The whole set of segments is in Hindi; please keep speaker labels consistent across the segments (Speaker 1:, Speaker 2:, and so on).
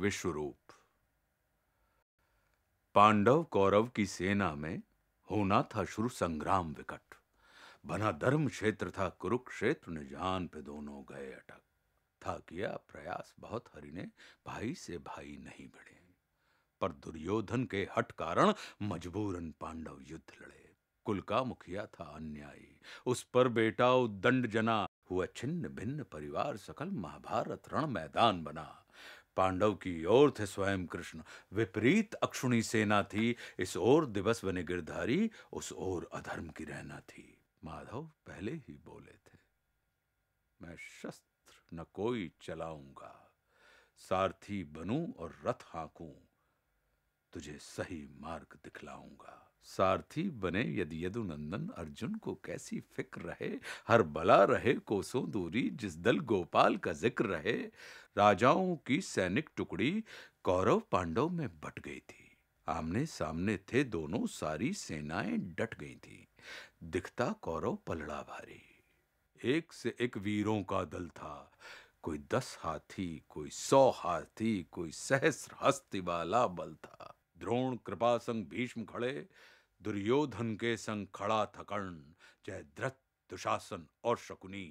Speaker 1: विश्वरूप पांडव कौरव की सेना में होना था शुरू संग्राम विकट बना धर्म क्षेत्र था कुरुक्षेत्र ने जान पे दोनों गए अटक था किया प्रयास बहुत हरि ने भाई से भाई नहीं बढ़े पर दुर्योधन के हट कारण मजबूरन पांडव युद्ध लड़े कुल का मुखिया था अन्यायी उस पर बेटा उदंड जना हुआ छिन्न भिन्न परिवार सकल महाभारत रण मैदान बना पांडव की ओर थे स्वयं कृष्ण विपरीत अक्षुणी सेना थी इस ओर दिवस बने गिरधारी उस ओर अधर्म की रहना थी माधव पहले ही बोले थे मैं शस्त्र न कोई चलाऊंगा सारथी बनूं और रथ हाकू तुझे सही मार्ग दिखलाऊंगा सारथी बने यदि यदुनंदन अर्जुन को कैसी फिक्र रहे हर बला रहे कोसों दूरी जिस दल गोपाल का जिक्र रहे राजाओं की सैनिक टुकड़ी कौरव पांडव में बट गई थी आमने सामने थे दोनों सारी सेनाएं डट गई थी दिखता कौरव पलड़ा भारी एक से एक वीरों का दल था कोई दस हाथी कोई सौ हाथी कोई सहस्र हस्ती वाला बल था द्रोण कृपा संघ भीष्म खड़े दुर्योधन के संग खड़ा था कर्ण जयद्रथ दुशासन और शकुनी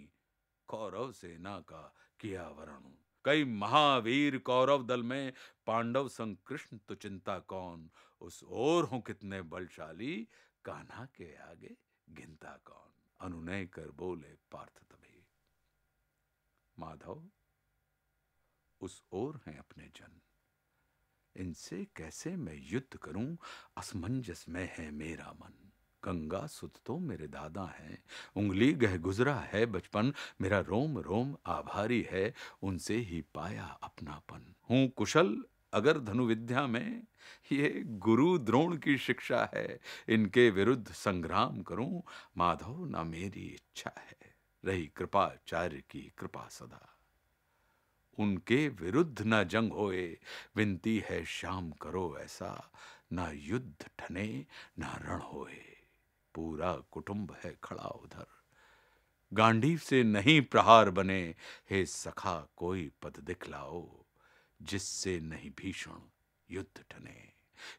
Speaker 1: कौरव सेना का किया वरण कई महावीर कौरव दल में पांडव संग कृष्ण तो चिंता कौन उस ओर हो कितने बलशाली कान्हा के आगे गिनता कौन अनुनय कर बोले पार्थ तभी माधव उस ओर हैं अपने जन इनसे कैसे मैं युद्ध करूं असमंजस में है मेरा मन गंगा सुत तो मेरे दादा हैं उंगली गह गुजरा है बचपन मेरा रोम रोम आभारी है उनसे ही पाया अपनापन हूँ कुशल अगर धनुविद्या में ये गुरु द्रोण की शिक्षा है इनके विरुद्ध संग्राम करूं माधव ना मेरी इच्छा है रही कृपाचार्य की कृपा सदा उनके विरुद्ध न जंग होए विनती है श्याम करो ऐसा न युद्ध ठने न रण होए पूरा कुटुंब है खड़ा उधर गांडीव से नहीं प्रहार बने हे सखा कोई पद दिखलाओ जिससे नहीं भीषण युद्ध ठने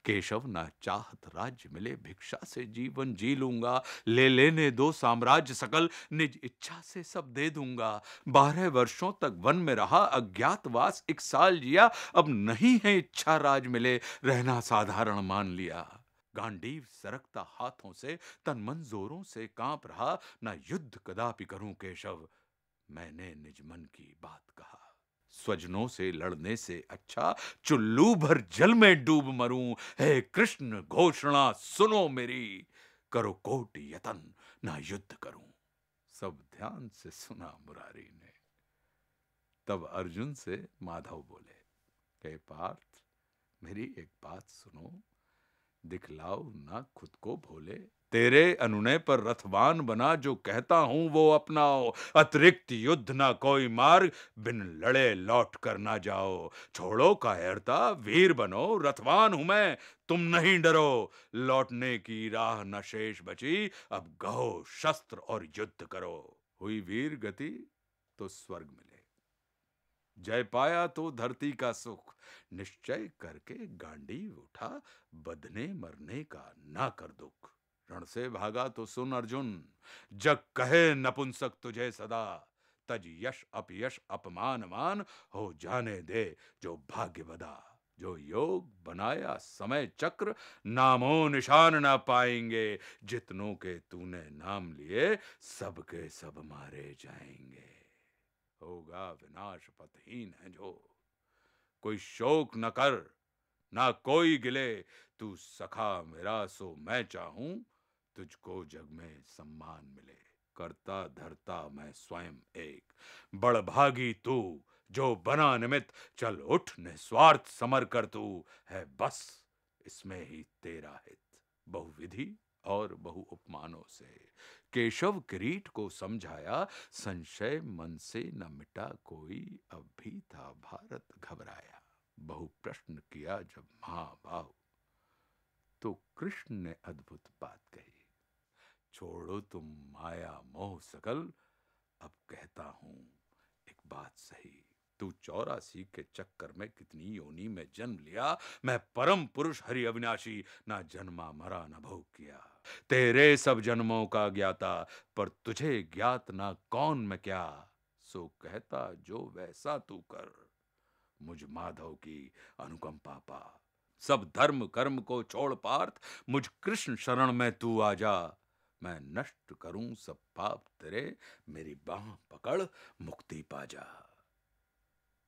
Speaker 1: केशव न चाहत राज्य मिले भिक्षा से जीवन जी लूंगा ले लेने दो साम्राज्य सकल निज इच्छा से सब दे दूंगा बारह वर्षों तक वन में रहा अज्ञातवास एक साल जिया अब नहीं है इच्छा राज मिले रहना साधारण मान लिया गांडीव सरकता हाथों से तन मन जोरों से कांप रहा न युद्ध कदापि करूं केशव मैंने निज मन की बात कहा स्वजनों से लड़ने से अच्छा चुल्लू भर जल में डूब मरूं हे कृष्ण घोषणा सुनो मेरी करो कोट यतन ना युद्ध करूं सब ध्यान से सुना मुरारी ने तब अर्जुन से माधव बोले हे पार्थ मेरी एक बात सुनो दिखलाओ ना खुद को भोले तेरे अनुनय पर रथवान बना जो कहता हूं वो अपनाओ अतिरिक्त युद्ध ना कोई मार्ग बिन लड़े लौट कर ना जाओ छोड़ो कायरता वीर बनो रथवान हूं मैं तुम नहीं डरो लौटने की राह न शेष बची अब गहो शस्त्र और युद्ध करो हुई वीर गति तो स्वर्ग मिले जय पाया तो धरती का सुख निश्चय करके गांडी उठा बदने मरने का ना कर दुख रण से भागा तो सुन अर्जुन जग कहे नपुंसक तुझे सदा तज यश अपयश अपमान मान हो जाने दे जो भाग्य बदा जो योग बनाया समय चक्र नामो निशान ना पाएंगे जितनों के तूने नाम लिए सबके सब मारे जाएंगे होगा विनाश पथहीन है जो कोई शोक न कर ना कोई गिले तू सखा मेरा सो मैं चाहूं तुझको जग में सम्मान मिले करता धरता मैं स्वयं एक बड़भागी तू जो बना निमित चल उठ निस्वार्थ समर कर तू है बस इसमें ही तेरा हित बहुविधि और बहु उपमानों से केशव किरीट को समझाया संशय मन से न मिटा कोई अब भी था भारत घबराया बहु प्रश्न किया जब महाबाहु तो कृष्ण ने अद्भुत बात कही छोड़ो तुम माया मोह सकल अब कहता हूं एक बात सही तू चौरासी के चक्कर में कितनी योनी में जन्म लिया मैं परम पुरुष हरि अविनाशी ना जन्मा मरा न भोग किया तेरे सब जन्मों का ज्ञाता पर तुझे ज्ञात ना कौन मैं क्या सो कहता जो वैसा तू कर मुझ माधव की अनुकम पापा सब धर्म कर्म को छोड़ पार्थ मुझ कृष्ण शरण में तू आ जा मैं नष्ट करूं सब पाप तेरे मेरी बाह पकड़ मुक्ति पा जा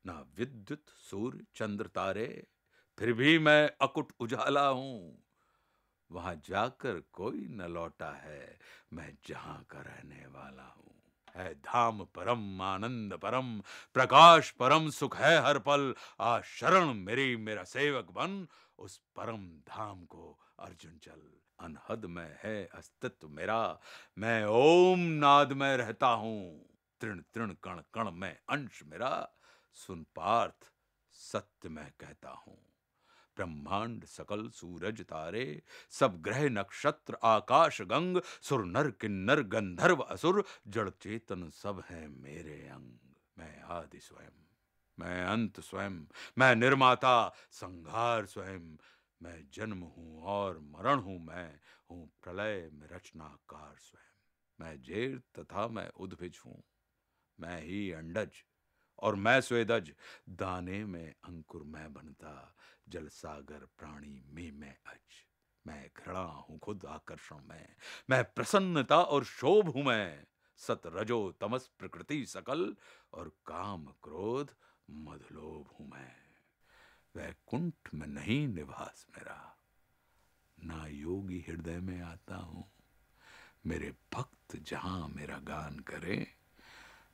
Speaker 1: ना विद्युत सूर्य चंद्र तारे फिर भी मैं अकुट उजाला हूं वहां जाकर कोई न लौटा है मैं जहां का रहने वाला हूं है धाम परम आनंद परम प्रकाश परम सुख है हर पल आ शरण मेरी मेरा सेवक बन उस परम धाम को अर्जुन चल अनहद में है अस्तित्व मेरा मैं ओम नाद में रहता हूं तृण तृण कण कण में अंश मेरा सुन पार्थ सत्य में कहता हूं ब्रह्मांड सकल सूरज तारे सब ग्रह नक्षत्र आकाश गंग सुर नर किन्नर गंधर्व असुर जड़ चेतन सब है मेरे अंग मैं आदि स्वयं मैं अंत स्वयं मैं निर्माता संघार स्वयं मैं जन्म हूँ और मरण हूँ मैं हूँ प्रलय में रचनाकार स्वयं मैं जेर तथा मैं उद्भिज हूँ मैं ही अंडज और मैं स्वेदज दाने में अंकुर मैं बनता जल सागर प्राणी में मैं अज मैं घृणा हूँ खुद आकर्षण में मैं प्रसन्नता और शोभ हूँ मैं सत रजो तमस प्रकृति सकल और काम क्रोध मधलोभ हूँ मैं वैकुंठ में नहीं निवास मेरा ना योगी हृदय में आता हूं मेरे भक्त जहां मेरा गान करे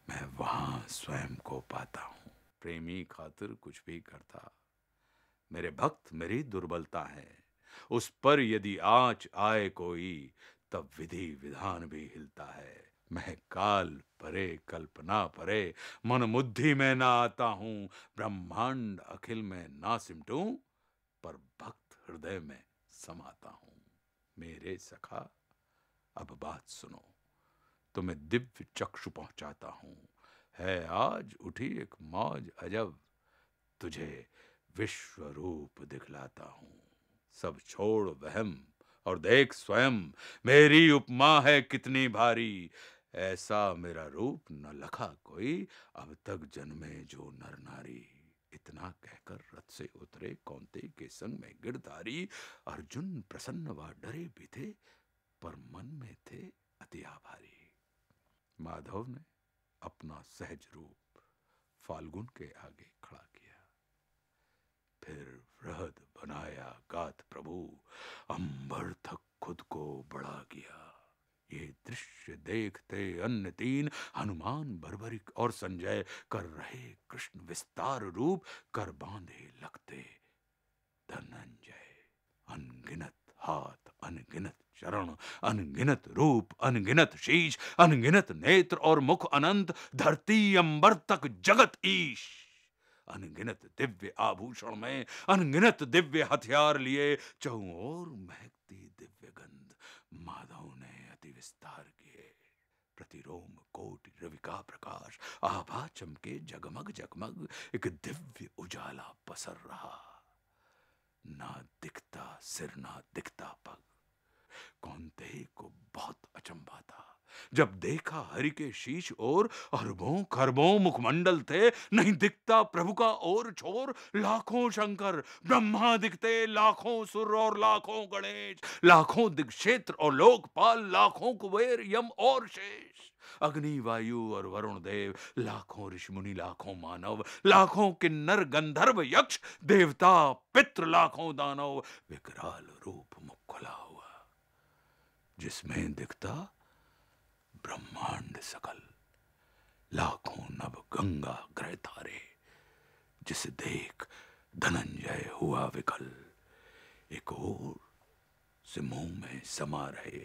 Speaker 1: मैं वहां स्वयं को पाता हूं प्रेमी खातिर कुछ भी करता मेरे भक्त मेरी दुर्बलता है उस पर यदि आंच आए कोई तब विधि विधान भी हिलता है काल परे कल्पना परे मन बुद्धि में ना आता हूं ब्रह्मांड अखिल में ना सिमटू पर भक्त हृदय में समाता हूं मेरे सखा अब बात सुनो तुम्हें तो दिव्य चक्षु पहुंचाता हूं है आज उठी एक मौज अजब तुझे विश्व रूप दिखलाता हूं सब छोड़ वहम और देख स्वयं मेरी उपमा है कितनी भारी ऐसा मेरा रूप न लखा कोई अब तक जन्मे जो नर नारी इतना कहकर रथ से उतरे कौनते के संग में गिरधारी अर्जुन प्रसन्न व डरे भी थे पर मन में थे अति आभारी माधव ने अपना सहज रूप फाल्गुन के आगे खड़ा किया फिर वृहद बनाया गात प्रभु अंबर देखते अन्य तीन हनुमान बरबरिक और संजय कर रहे कृष्ण विस्तार रूप कर बांधे लगते धनंजय अनगिनत हाथ अनगिनत चरण अनगिनत रूप अनगिनत शीश अनगिनत नेत्र और मुख अनंत धरती अंबर तक जगत ईश अनगिनत दिव्य आभूषण में अनगिनत दिव्य हथियार लिए चहुओर महकती दिव्य गंध माधव ने अति विस्तार किए प्रतिरोम कोटि रविका प्रकाश आभा चमके जगमग जगमग एक दिव्य उजाला पसर रहा ना दिखता सिर ना दिखता पग कौनते को जब देखा हरि के शीश और अरबों खरबों मुखमंडल थे नहीं दिखता प्रभु का और छोर लाखों शंकर ब्रह्मा दिखते लाखों सुर और लाखों गणेश लाखों दिक्षेत्र और लोकपाल लाखों कुबेर यम और शेष अग्नि वायु और वरुण देव लाखों ऋषिमुनि लाखों मानव लाखों किन्नर गंधर्व यक्ष देवता पित्र लाखों दानव विकराल रूप मुख खुला हुआ जिसमें दिखता ब्रह्मांड सकल लाखों नव गंगा ग्रह तारे जिसे देख धनंजय हुआ विकल एक और से मोह में समा रहे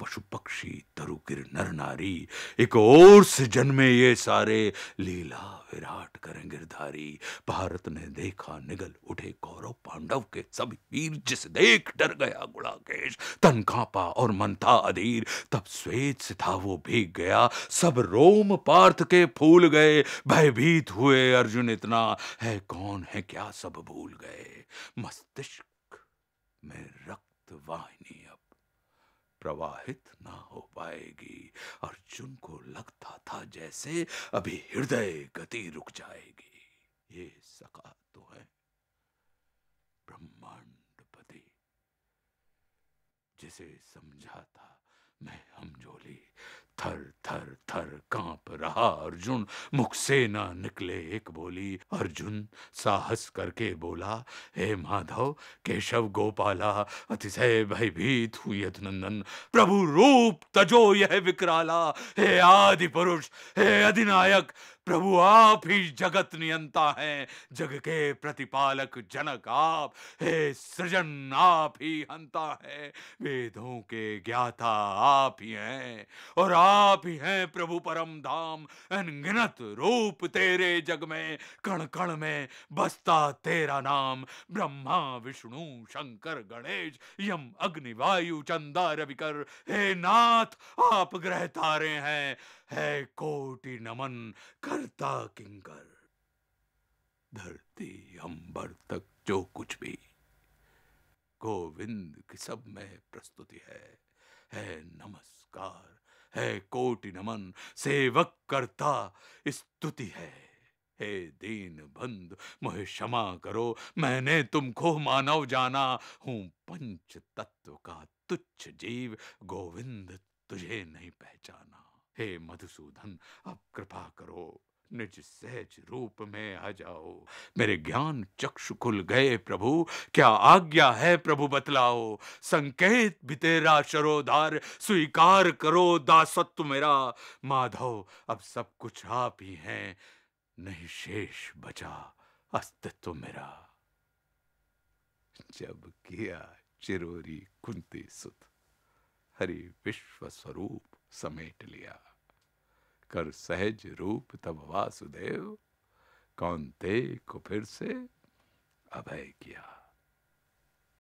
Speaker 1: पशु पक्षी तरु गिर नर नारी एक ओर से जन्मे ये सारे लीला विराट करें गिरधारी भारत ने देखा निगल उठे कौरव पांडव के सब वीर जिस देख डर गया गुड़ाकेश तन कांपा और मन था अधीर तब श्वेत से था वो भीग गया सब रोम पार्थ के फूल गए भयभीत हुए अर्जुन इतना है कौन है क्या सब भूल गए मस्तिष्क में रक्त वाहिनी अब प्रवाहित ना हो पाएगी अर्जुन को लगता था जैसे अभी हृदय गति रुक जाएगी ये सका तो है ब्रह्मांडपति जिसे समझा था मैं हमजोली रहा अर्जुन मुख से न निकले एक बोली अर्जुन साहस करके बोला हे माधव केशव गोपाला अतिशय भयभीत हुई नंदन प्रभु रूप तजो यह विकराला हे आदि पुरुष हे अधिनायक प्रभु आप ही जगत नियंता हैं जग के प्रतिपालक जनक आप हे सृजन आप ही हंता है वेदों के ज्ञाता आप ही हैं और आप ही हैं प्रभु परम धाम अनगिनत रूप तेरे जग में कण कण में बसता तेरा नाम ब्रह्मा विष्णु शंकर गणेश यम अग्निवायु चंदा रविकर हे नाथ आप ग्रह तारे हैं है कोटि नमन करता किंकर धरती अंबर तक जो कुछ भी गोविंद की सब में प्रस्तुति है है नमस्कार है कोटि नमन सेवक करता स्तुति है हे दीन बंद मुहे क्षमा करो मैंने तुमको मानव जाना हूं पंच तत्व का तुच्छ जीव गोविंद तुझे नहीं पहचाना हे मधुसूदन अब कृपा करो निज सहज रूप में आ जाओ मेरे ज्ञान चक्षु खुल गए प्रभु क्या आज्ञा है प्रभु बतलाओ संकेत भी तेरा शरोधार स्वीकार करो दासत्व मेरा माधव अब सब कुछ आप ही हैं नहीं शेष बचा अस्तित्व मेरा जब किया चिरोरी कुंती सुत हरि विश्व स्वरूप समेट लिया कर सहज रूप तब वासुदेव कौन ते को फिर से अभय किया